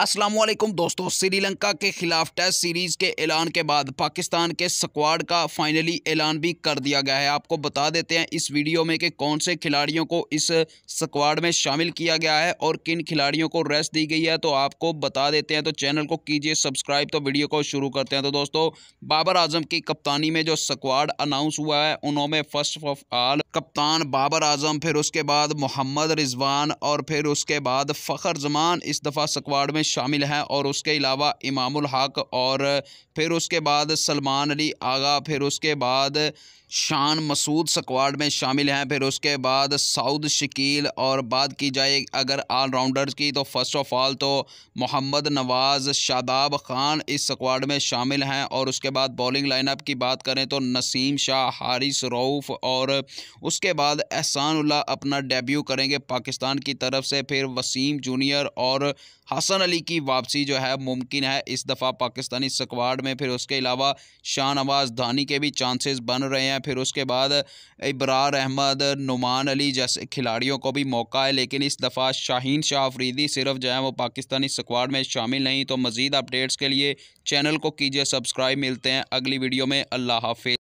अस्सलाम वालेकुम दोस्तों श्रीलंका के खिलाफ टेस्ट सीरीज़ के ऐलान के बाद पाकिस्तान के स्क्वाड का फाइनली ऐलान भी कर दिया गया है आपको बता देते हैं इस वीडियो में कि कौन से खिलाड़ियों को इस स्क्वाड में शामिल किया गया है और किन खिलाड़ियों को रेस्ट दी गई है तो आपको बता देते हैं तो चैनल को कीजिए सब्सक्राइब तो वीडियो को शुरू करते हैं तो दोस्तों बाबर आजम की कप्तानी में जो स्क्वाड अनाउंस हुआ है उन्होंने फर्स्ट ऑफ ऑल कप्तान बाबर आजम फिर उसके बाद मोहम्मद रिजवान और फिर उसके बाद फ़खर जमान इस दफ़ा स्क्वाड में शामिल हैं और उसके अलावा इमामुल हक और फिर उसके बाद सलमान अली आगा फिर उसके बाद शान मसूद स्क्वाड में शामिल हैं फिर उसके बाद साउद शकील और बात की जाए अगर ऑलराउंडर्स की तो फर्स्ट ऑफ ऑल तो मोहम्मद नवाज़ शादाब खान इस स्क्वाड में शामिल हैं और उसके बाद बॉलिंग लाइनअप की बात करें तो नसीम शाह हारिस रऊफ़ और उसके बाद एहसानुल्ला अपना डेब्यू करेंगे पाकिस्तान की तरफ से फिर वसीम जूनियर और हसन अली अली की वापसी जो है मुमकिन है इस दफ़ा पाकिस्तानी स्क्वाड में फिर उसके अलावा शाहनवाज धानी के भी चांसेस बन रहे हैं फिर उसके बाद इब्रार अहमद नुमान अली जैसे खिलाड़ियों को भी मौका है लेकिन इस दफ़ा शाहीन शाह अफरीदी सिर्फ जो है वो पाकिस्तानी स्क्वाड में शामिल नहीं तो मज़ीद अपडेट्स के लिए चैनल को कीजिए सब्सक्राइब मिलते हैं अगली वीडियो में अल्लाह हाफि